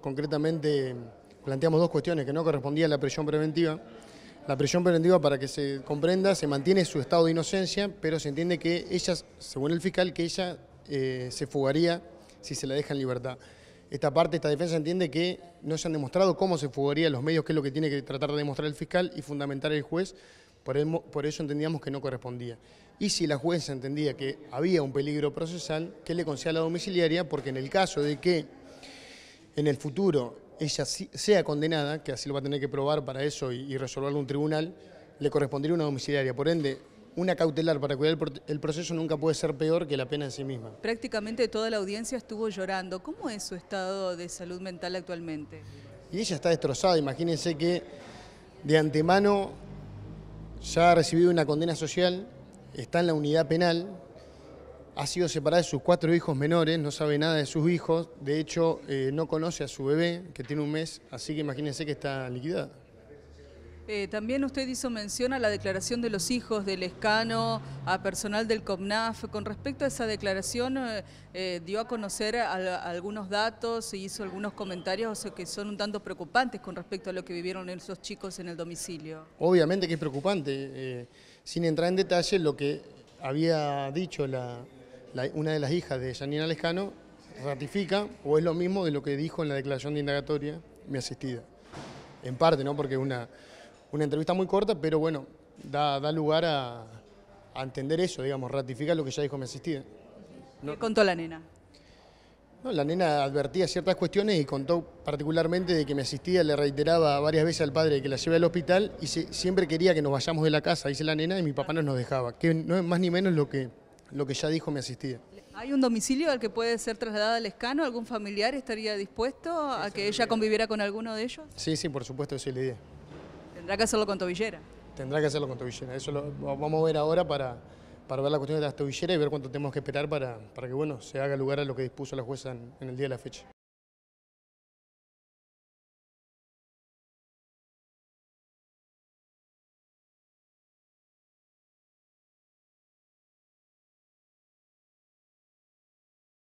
Concretamente planteamos dos cuestiones que no correspondían a la prisión preventiva. La presión preventiva, para que se comprenda, se mantiene su estado de inocencia, pero se entiende que ella, según el fiscal, que ella eh, se fugaría si se la deja en libertad. Esta parte, esta defensa entiende que no se han demostrado cómo se fugaría los medios, que es lo que tiene que tratar de demostrar el fiscal y fundamentar el juez, por, eso entendíamos que no correspondía. Y si la jueza entendía que había un peligro procesal, que le a la domiciliaria, porque en el caso de que en el futuro ella sea condenada, que así lo va a tener que probar para eso y, resolverlo un tribunal, le correspondería una domiciliaria. Por ende, una cautelar para cuidar el, proceso nunca puede ser peor que la pena en sí misma. Prácticamente toda la audiencia estuvo llorando. ¿Cómo es su estado de salud mental actualmente? Y ella está destrozada. Imagínense que de antemano ya ha recibido una condena social, está en la unidad penal, ha sido separada de sus cuatro hijos menores, no sabe nada de sus hijos, de hecho eh, no conoce a su bebé, que tiene un mes, así que imagínense que está liquidada. Eh, también usted hizo mención a la declaración de los hijos del escano, a personal del COMNAF. Con respecto a esa declaración, eh, dio a conocer algunos datos e hizo algunos comentarios que son un tanto preocupantes con respecto a lo que vivieron esos chicos en el domicilio. Obviamente que es preocupante. sin entrar en detalle, lo que había dicho la, una de las hijas de Janina Lescano ratifica o es lo mismo de lo que dijo en la declaración de indagatoria mi asistida. En parte, ¿no? Porque es una, una entrevista muy corta, pero bueno, da, lugar a, entender eso, digamos, ratifica lo que ya dijo mi asistida. ¿No? ¿Qué contó la nena? la nena advertía ciertas cuestiones y contó particularmente de que mi asistida le reiteraba varias veces al padre que la lleve al hospital y siempre quería que nos vayamos de la casa, dice la nena, y mi papá no nos dejaba, que no es más ni menos lo que lo que ya dijo me asistía. ¿Hay un domicilio al que puede ser trasladada al escano? ¿Algún familiar estaría dispuesto a que ella conviviera con alguno de ellos? Sí, sí, por supuesto, sí es la idea. ¿Tendrá que hacerlo con tobillera? Tendrá que hacerlo con tobillera. Eso lo vamos a ver ahora para, para ver la cuestión de las tobilleras y ver cuánto tenemos que esperar para, para que bueno, se haga lugar a lo que dispuso la jueza en el día de la fecha.